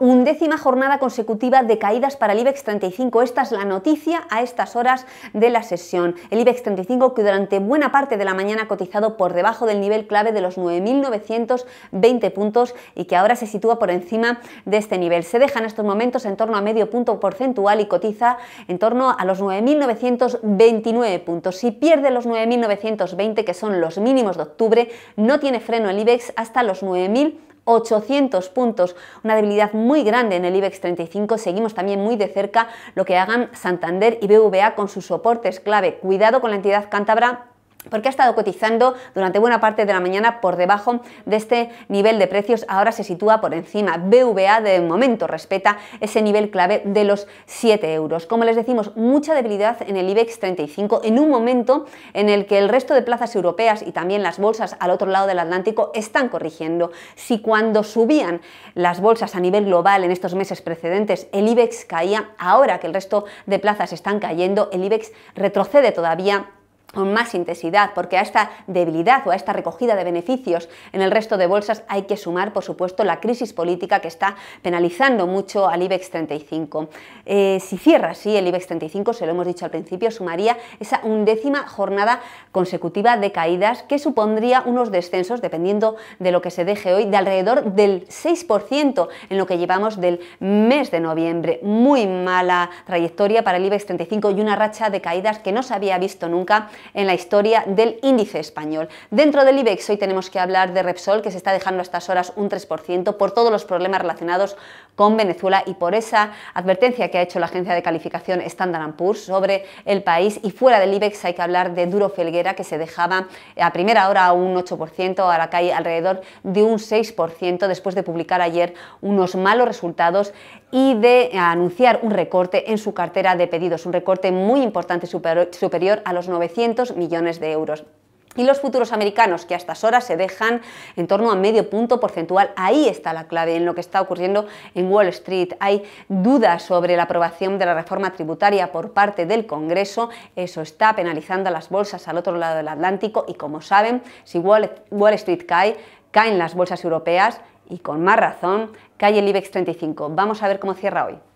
Undécima jornada consecutiva de caídas para el IBEX 35. Esta es la noticia a estas horas de la sesión. El IBEX 35 que durante buena parte de la mañana ha cotizado por debajo del nivel clave de los 9.920 puntos y que ahora se sitúa por encima de este nivel. Se deja en estos momentos en torno a medio punto porcentual y cotiza en torno a los 9.929 puntos. Si pierde los 9.920 que son los mínimos de octubre, no tiene freno el IBEX hasta los 9.000 800 puntos, una debilidad muy grande en el IBEX 35. Seguimos también muy de cerca lo que hagan Santander y BVA con sus soportes clave. Cuidado con la entidad cántabra porque ha estado cotizando durante buena parte de la mañana por debajo de este nivel de precios, ahora se sitúa por encima. BVA de momento respeta ese nivel clave de los 7 euros. Como les decimos, mucha debilidad en el IBEX 35 en un momento en el que el resto de plazas europeas y también las bolsas al otro lado del Atlántico están corrigiendo. Si cuando subían las bolsas a nivel global en estos meses precedentes el IBEX caía, ahora que el resto de plazas están cayendo, el IBEX retrocede todavía con más intensidad, porque a esta debilidad o a esta recogida de beneficios en el resto de bolsas hay que sumar, por supuesto, la crisis política que está penalizando mucho al IBEX 35. Eh, si cierra así el IBEX 35, se lo hemos dicho al principio, sumaría esa undécima jornada consecutiva de caídas que supondría unos descensos, dependiendo de lo que se deje hoy, de alrededor del 6% en lo que llevamos del mes de noviembre. Muy mala trayectoria para el IBEX 35 y una racha de caídas que no se había visto nunca en la historia del índice español. Dentro del IBEX hoy tenemos que hablar de Repsol, que se está dejando a estas horas un 3% por todos los problemas relacionados con Venezuela y por esa advertencia que ha hecho la agencia de calificación Standard Poor's sobre el país. Y fuera del IBEX hay que hablar de Duro Felguera, que se dejaba a primera hora un 8%, ahora cae alrededor de un 6% después de publicar ayer unos malos resultados y de anunciar un recorte en su cartera de pedidos, un recorte muy importante superior, superior a los 900 millones de euros y los futuros americanos, que a estas horas se dejan en torno a medio punto porcentual. Ahí está la clave en lo que está ocurriendo en Wall Street. Hay dudas sobre la aprobación de la reforma tributaria por parte del Congreso. Eso está penalizando a las bolsas al otro lado del Atlántico y, como saben, si Wall Street cae, caen las bolsas europeas y, con más razón, cae el IBEX 35. Vamos a ver cómo cierra hoy.